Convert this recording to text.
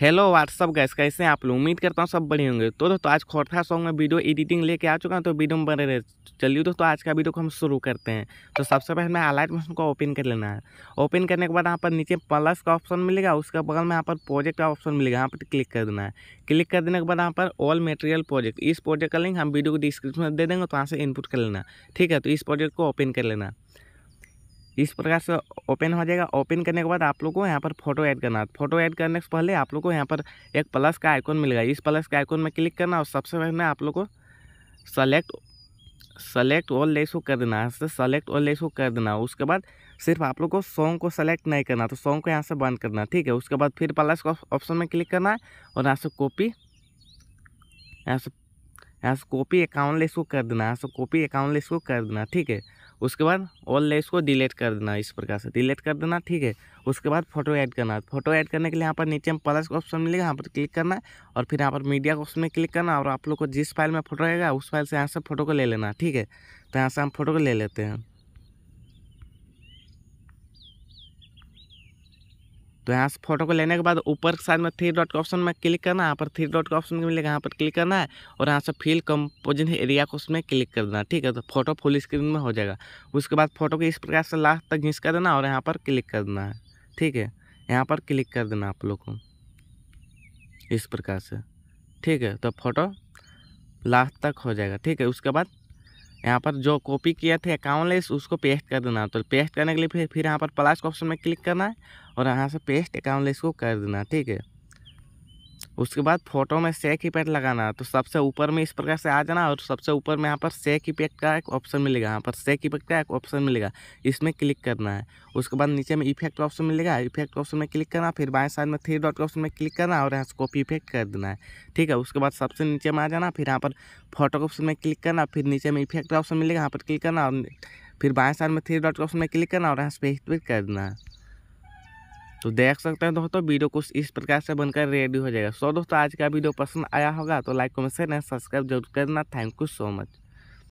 hello what's up gas कैसे हैं आप लोग उम्मीद करता हूँ सब बड़े होंगे तो दोस्तों आज खोरथा सॉन्ग में वीडियो एडिटिंग लेके आ चुका हूँ तो वीडियो में बने रहे चलिए दोस्तों आज का वीडियो को हम शुरू करते हैं तो सबसे पहले हमें अलाइट मोशन को ओपन कर लेना है ओपन करने के बाद यहाँ पर नीचे प्लस का ऑप्शन मिलेगा उसके बगल में यहाँ पर प्रोजेक्ट का ऑप्शन मिलेगा यहाँ पर क्लिक कर देना है क्लिक कर देने के बाद यहाँ पर ऑल मेटेरियल प्रोजेक्ट इस प्रोजेक्ट का लिंक हम वीडियो को डिस्क्रिप्शन में दे देंगे तो वहाँ से इनपुट कर लेना ठीक है तो इस प्रोजेक्ट को ओपन कर लेना इस प्रकार से ओपन हो जाएगा ओपन करने के बाद आप लोग को यहाँ पर फोटो ऐड करना है फोटो ऐड करने से पहले आप लोग को यहाँ पर एक प्लस का आइकॉन मिलेगा इस प्लस के आइकॉन में क्लिक करना और सबसे पहले आप लोग को सेलेक्ट सेलेक्ट ऑल लेस को कर देना यहाँ से सेलेक्ट ऑल लेस को कर देना उसके बाद सिर्फ आप लोग को सॉन्ग को सेलेक्ट नहीं करना तो सॉन्ग को यहाँ से बंद करना ठीक है उसके बाद फिर प्लस का ऑप्शन में क्लिक करना है और यहाँ से कॉपी यहाँ से यहाँ से कॉपी अकाउंट लेस को कर देना यहाँ से कॉपी अकाउंट लेस को कर देना ठीक है उसके बाद ऑल को डिलीट कर देना इस प्रकार से डिलीट कर देना ठीक है उसके बाद फोटो ऐड करना फोटो ऐड करने के लिए यहाँ पर नीचे में प्लस का ऑप्शन मिलेगा यहाँ पर क्लिक करना है और फिर यहाँ पर मीडिया को ऑप्शन में क्लिक करना और आप लोग को जिस फाइल में फोटो रहेगा उस फाइल से यहाँ से फोटो को ले लेना ठीक है तो यहाँ से हम फोटो को ले लेते हैं तो यहाँ से फोटो को लेने के बाद ऊपर के साइड में थ्री डॉट के ऑप्शन में क्लिक करना यहाँ पर थ्री डॉट का ऑप्शन मिलेगा यहाँ पर क्लिक करना है और यहाँ से फिल कंपोजन एरिया को उसमें क्लिक कर देना ठीक है तो फोटो फुल स्क्रीन में हो जाएगा उसके बाद फोटो को इस प्रकार से लास्ट तक कर देना और यहाँ पर क्लिक कर देना है ठीक है यहाँ पर क्लिक कर देना आप लोग को इस प्रकार से ठीक है तो फोटो लास्ट तक हो जाएगा ठीक है उसके बाद यहाँ पर जो कॉपी किया थे अकाउंटलेस उसको पेस्ट कर देना तो पेस्ट करने के लिए फिर फिर यहाँ पर प्लस ऑप्शन में क्लिक करना है और यहाँ से पेस्ट अकाउंटलेस को कर देना ठीक है उसके बाद फोटो में सेक इफेक्ट लगाना तो सबसे ऊपर में इस प्रकार से आ जाना और सबसे ऊपर में यहाँ पर सेक इफेक्ट का एक ऑप्शन मिलेगा यहाँ पर सेक इफेक्ट का एक ऑप्शन मिलेगा इसमें क्लिक करना है उसके बाद नीचे में इफेक्ट का ऑप्शन मिलेगा इफेक्ट ऑप्शन में क्लिक करना फिर बाएँ साइड में थ्री डॉट का ऑप्शन में क्लिक करना और यहाँ से कॉपी इफेक्ट कर देना है ठीक है उसके बाद सबसे नीचे में आ जाना फिर यहाँ पर फोटो का ऑप्शन में क्लिक करना फिर नीचे में इफेक्ट का ऑप्शन मिलेगा यहाँ पर क्लिक करना और फिर बाएँ साइड में थ्री डॉट का ऑप्शन में क्लिक करना और यहाँ से पेस्ट कर देना है तो देख सकते हैं दोस्तों वीडियो कुछ इस प्रकार से बनकर रेडी हो जाएगा सो तो दोस्तों आज का वीडियो पसंद आया होगा तो लाइक कमेंट शेयर सब्सक्राइब जरूर करना थैंक यू सो मच